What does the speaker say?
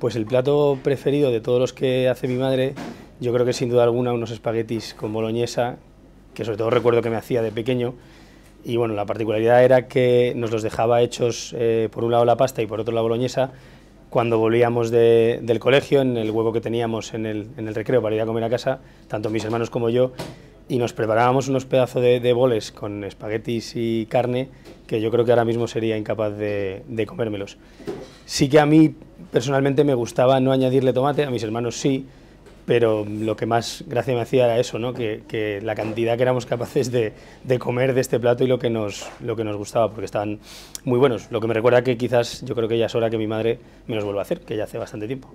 Pues el plato preferido de todos los que hace mi madre, yo creo que sin duda alguna unos espaguetis con boloñesa, que sobre todo recuerdo que me hacía de pequeño. Y bueno, la particularidad era que nos los dejaba hechos eh, por un lado la pasta y por otro la boloñesa cuando volvíamos del colegio, en el huevo que teníamos en el recreo para ir a comer a casa, tanto mis hermanos como yo, y nos preparábamos unos pedazos de, boles con espaguetis y carne que yo creo que ahora mismo sería incapaz de, comérmelos. Sí que a mí personalmente me gustaba no añadirle tomate, a mis hermanos sí, pero lo que más gracia me hacía era eso, ¿no? que, la cantidad que éramos capaces de, comer de este plato y lo que, nos, lo que nos gustaba, porque estaban muy buenos. Lo que me recuerda que quizás yo creo que ya es hora que mi madre me los vuelva a hacer, que ya hace bastante tiempo.